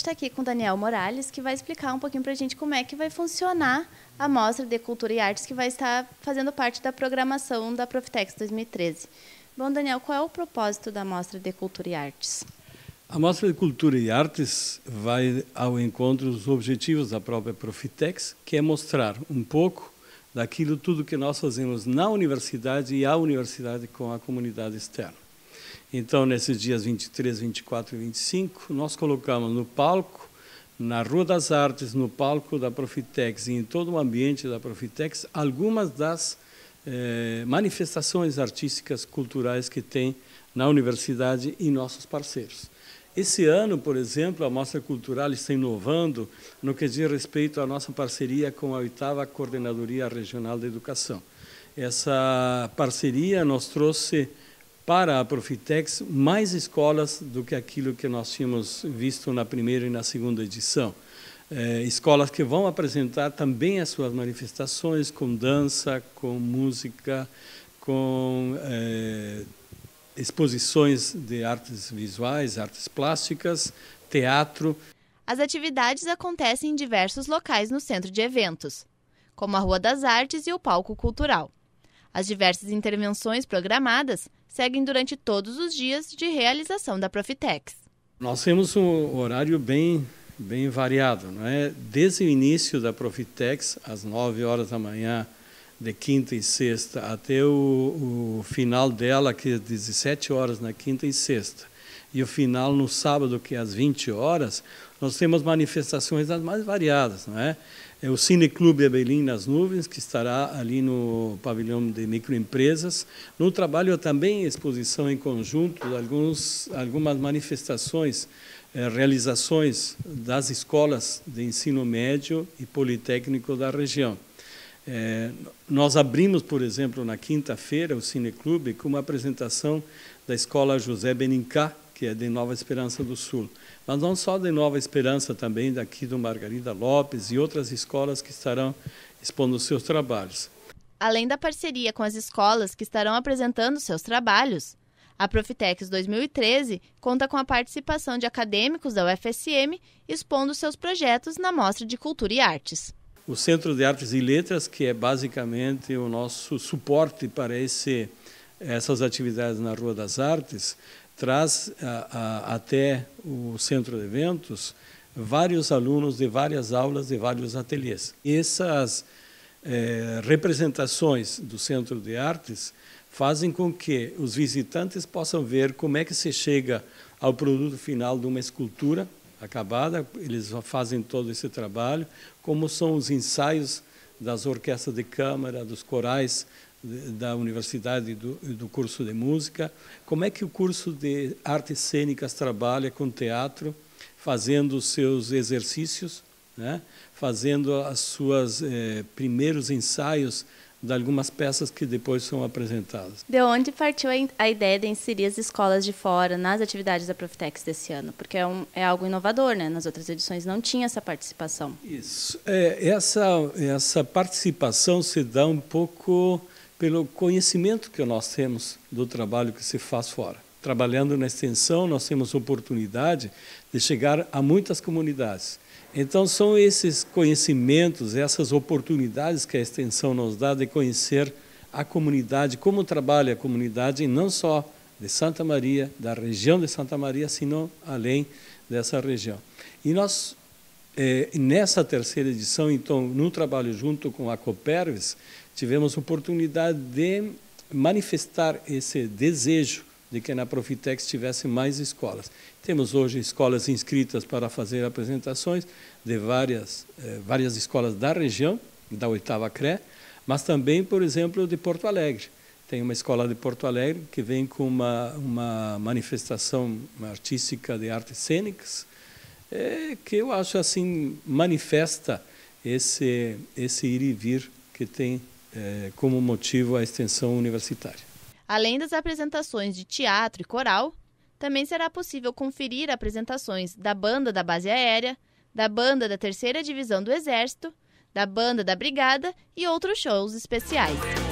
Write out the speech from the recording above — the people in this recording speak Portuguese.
está aqui com o Daniel Morales, que vai explicar um pouquinho para a gente como é que vai funcionar a Mostra de Cultura e Artes, que vai estar fazendo parte da programação da Profitex 2013. Bom, Daniel, qual é o propósito da Mostra de Cultura e Artes? A Mostra de Cultura e Artes vai ao encontro dos objetivos da própria Profitex, que é mostrar um pouco daquilo tudo que nós fazemos na universidade e a universidade com a comunidade externa. Então, nesses dias 23, 24 e 25, nós colocamos no palco, na Rua das Artes, no palco da Profitex e em todo o ambiente da Profitex, algumas das eh, manifestações artísticas culturais que tem na universidade e nossos parceiros. Esse ano, por exemplo, a Mostra Cultural está inovando no que diz respeito à nossa parceria com a 8 Coordenadoria Regional da Educação. Essa parceria nos trouxe para a Profitex mais escolas do que aquilo que nós tínhamos visto na primeira e na segunda edição. É, escolas que vão apresentar também as suas manifestações com dança, com música, com é, exposições de artes visuais, artes plásticas, teatro. As atividades acontecem em diversos locais no centro de eventos, como a Rua das Artes e o Palco Cultural. As diversas intervenções programadas seguem durante todos os dias de realização da Profitex. Nós temos um horário bem, bem variado, não é? Desde o início da Profitex, às 9 horas da manhã, de quinta e sexta, até o, o final dela, que é 17 horas na quinta e sexta, e o final no sábado, que é às 20 horas, nós temos manifestações das mais variadas, não é? é o Cineclube Abelim nas Nuvens, que estará ali no pavilhão de microempresas. No trabalho também exposição em conjunto de alguns, algumas manifestações, eh, realizações das escolas de ensino médio e politécnico da região. Eh, nós abrimos, por exemplo, na quinta-feira, o Cineclube com uma apresentação da Escola José Benincá, que é de Nova Esperança do Sul. Mas não só de Nova Esperança, também daqui do Margarida Lopes e outras escolas que estarão expondo seus trabalhos. Além da parceria com as escolas que estarão apresentando seus trabalhos, a Profitex 2013 conta com a participação de acadêmicos da UFSM expondo seus projetos na Mostra de Cultura e Artes. O Centro de Artes e Letras, que é basicamente o nosso suporte para esse, essas atividades na Rua das Artes, traz a, a, até o centro de eventos vários alunos de várias aulas, de vários ateliês. Essas é, representações do Centro de Artes fazem com que os visitantes possam ver como é que se chega ao produto final de uma escultura acabada, eles fazem todo esse trabalho, como são os ensaios das orquestras de câmara, dos corais, da universidade do, do curso de música. Como é que o curso de artes cênicas trabalha com teatro, fazendo os seus exercícios, né? fazendo as suas eh, primeiros ensaios de algumas peças que depois são apresentadas. De onde partiu a ideia de inserir as escolas de fora nas atividades da Profitex desse ano? Porque é, um, é algo inovador, né? Nas outras edições não tinha essa participação. Isso. É, essa, essa participação se dá um pouco pelo conhecimento que nós temos do trabalho que se faz fora. Trabalhando na extensão, nós temos oportunidade de chegar a muitas comunidades. Então, são esses conhecimentos, essas oportunidades que a extensão nos dá de conhecer a comunidade, como trabalha a comunidade, e não só de Santa Maria, da região de Santa Maria, senão além dessa região. E nós, eh, nessa terceira edição, então, no trabalho junto com a Coperves, tivemos oportunidade de manifestar esse desejo de que na Profitex tivesse mais escolas. Temos hoje escolas inscritas para fazer apresentações de várias, eh, várias escolas da região, da oitava CRE, mas também, por exemplo, de Porto Alegre. Tem uma escola de Porto Alegre que vem com uma, uma manifestação artística de artes cênicas, eh, que eu acho assim manifesta esse, esse ir e vir que tem é, como motivo a extensão universitária. Além das apresentações de teatro e coral, também será possível conferir apresentações da Banda da Base Aérea, da Banda da Terceira Divisão do Exército, da Banda da Brigada e outros shows especiais.